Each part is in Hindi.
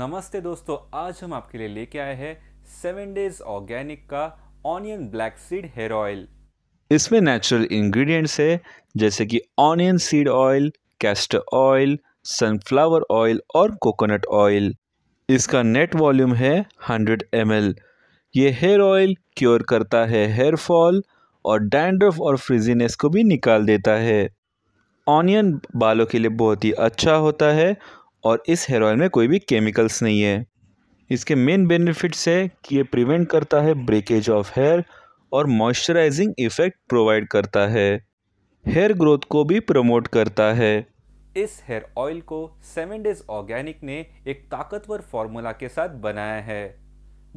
नमस्ते दोस्तों आज हम आपके लिए लेके आए हैं सेवन डेज ऑर्गेनिक का onion black seed hair oil इसमें नेचुरल इंग्रेडिएंट्स है जैसे कि onion seed oil castor oil sunflower oil और कोकोनट ऑयल इसका नेट वॉल्यूम है 100 एम ये हेयर ऑयल क्योर करता है हेयर फॉल और डैंड्रफ और फ्रिजीनेस को भी निकाल देता है ऑनियन बालों के लिए बहुत ही अच्छा होता है और इस हेयर ऑयल में कोई भी केमिकल्स नहीं है इसके मेन बेनिफिट्स है कि ये प्रिवेंट करता है ब्रेकेज ऑफ हेयर और मॉइस्चराइजिंग इफ़ेक्ट प्रोवाइड करता है हेयर ग्रोथ को भी प्रमोट करता है इस हेयर ऑयल को सेवन डेज ऑर्गेनिक ने एक ताकतवर फॉर्मूला के साथ बनाया है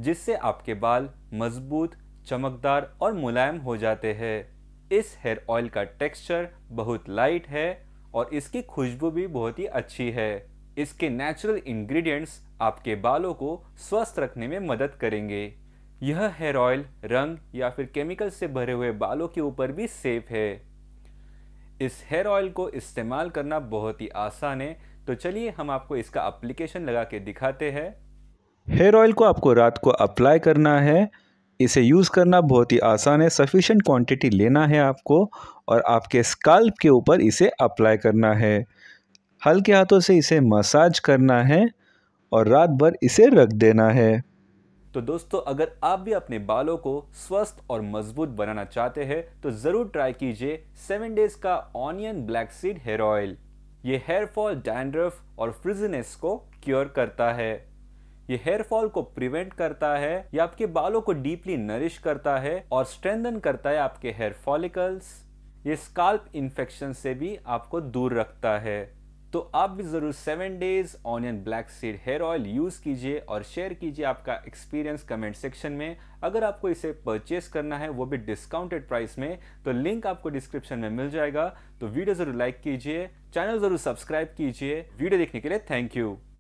जिससे आपके बाल मजबूत चमकदार और मुलायम हो जाते हैं इस हेयर ऑयल का टेक्सचर बहुत लाइट है और इसकी खुशबू भी बहुत ही अच्छी है इसके नेचुरल इंग्रेडिएंट्स आपके बालों को स्वस्थ रखने में मदद करेंगे यह हेयर ऑयल रंग या फिर केमिकल से भरे हुए बालों के ऊपर भी सेफ है इस हेयर ऑयल को इस्तेमाल करना बहुत ही आसान है तो चलिए हम आपको इसका अप्लीकेशन लगा के दिखाते हैं हेयर ऑयल को आपको रात को अप्लाई करना है इसे यूज़ करना बहुत ही आसान है सफिशेंट क्वांटिटी लेना है आपको और आपके स्काल्प के ऊपर इसे अप्लाई करना है हल्के हाथों से इसे मसाज करना है और रात भर इसे रख देना है तो दोस्तों अगर आप भी अपने बालों को स्वस्थ और मजबूत बनाना चाहते हैं तो ज़रूर ट्राई कीजिए सेवन डेज का onion black seed hair oil ये हेयर फॉल डैंड्रफ और फ्रिजनेस को क्योर करता है ये हेयर फॉल को प्रिवेंट करता है ये आपके बालों को डीपली नरिश करता है और स्ट्रेंथन करता है आपके हेयर फॉलिकल्स ये स्काल्प इन्फेक्शन से भी आपको दूर रखता है तो आप भी ज़रूर seven days onion black seed hair oil use कीजिए और शेयर कीजिए आपका एक्सपीरियंस कमेंट सेक्शन में अगर आपको इसे परचेस करना है वो भी डिस्काउंटेड प्राइस में तो लिंक आपको डिस्क्रिप्शन में मिल जाएगा तो वीडियो ज़रूर लाइक कीजिए चैनल ज़रूर सब्सक्राइब कीजिए वीडियो देखने के लिए थैंक यू